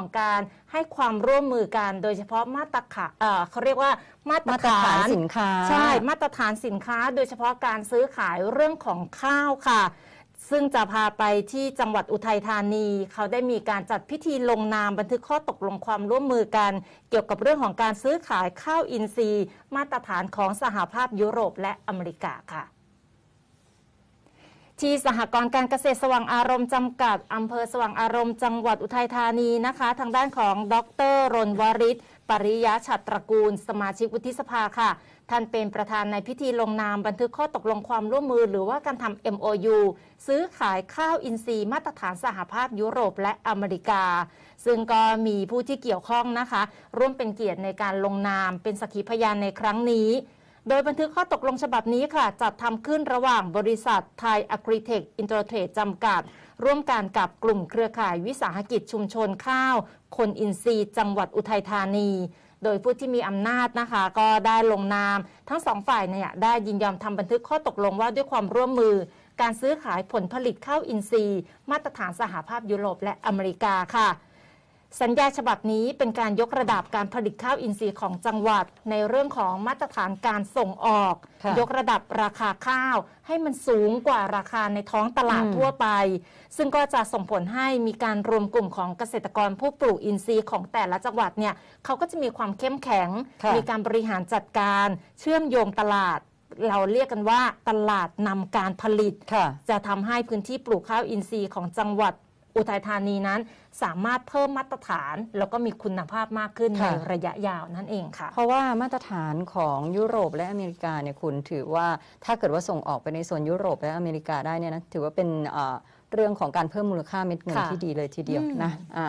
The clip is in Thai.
ของการให้ความร่วมมือกันโดยเฉพาะมาตรฐานเออเขาเรียกว่ามาตรฐาานนสินค้าใช่มาตรฐานสินค้าโดยเฉพาะการซื้อขายเรื่องของข้าวค่ะ ซึ่งจะพาไปที่จังหวัดอุทัยธานี เขาได้มีการจัดพิธีลงนามบันทึกข้อตกลงความร่วมมือกัน เกี่ยวกับเรื่องของการซื้อขายข้าวอินทรีย์ มาตรฐานของสหภาพยุโรปและอเมริกาค่ะที่สหกรณ์การเกษตรสว่างอารมณ์จำกัดอำเภอสว่างอารมณ์ จังหวัดอุทัยธานีนะคะ ทางด้านของ ดรรนวริศ ปริยะฉัตรกูล สมาชิกวุฒิสภาค่ะ ท่านเป็นประธานในพิธีลงนามบันทึกข้อตกลงความร่วมมือหรือว่าการทำ MOU ซื้อขายข้าวอินทรีย์มาตรฐานสหภาพยุโรปและอเมริกา ซึ่งก็มีผู้ที่เกี่ยวข้องนะคะ ร่วมเป็นเกียรติในการลงนาม เป็นสักขีพยานในครั้งนี้โดยบันทึกข้อตกลงฉบับนี้ค่ะ จัดทำขึ้นระหว่างบริษัทไทยอะกริเทคอินเตอร์เทรดจำกัด ร่วมกันกับกลุ่มเครือข่ายวิสาหกิจชุมชนข้าว คนอินทรีย์จังหวัดอุทัยธานี โดยผู้ที่มีอำนาจนะคะ ก็ได้ลงนามทั้งสองฝ่ายเนี่ยได้ยินยอมทำบันทึกข้อตกลงว่าด้วยความร่วมมือการซื้อขายผลผลิตข้าวอินทรีย์ มาตรฐานสหภาพยุโรปและอเมริกาค่ะสัญญาฉบับนี้เป็นการยกระดับการผลิตข้าวอินทรีย์ของจังหวัด ในเรื่องของมาตรฐานการส่งออก ยกระดับราคาข้าว ให้มันสูงกว่าราคาในท้องตลาดทั่วไป ซึ่งก็จะส่งผลให้มีการรวมกลุ่มของเกษตรกรผู้ปลูกอินทรีย์ของแต่ละจังหวัดเนี่ยเขาก็จะมีความเข้มแข็ง มีการบริหารจัดการเชื่อมโยงตลาด เราเรียกกันว่าตลาดนำการผลิตะจะทำให้พื้นที่ปลูกข้าวอินทรีย์ของจังหวัดอุทัยธานีนั้นสามารถเพิ่มมาตรฐานแล้วก็มีคุณภาพมากขึ้นในระยะยาวนั่นเองค่ะ เพราะว่ามาตรฐานของยุโรปและอเมริกาเนี่ยคุณถือว่าถ้าเกิดว่าส่งออกไปในโซนยุโรปและอเมริกาได้เนี่ยนะถือว่าเป็นเรื่องของการเพิ่มมูลค่าเม็ดเงินที่ดีเลยทีเดียวนะอ่า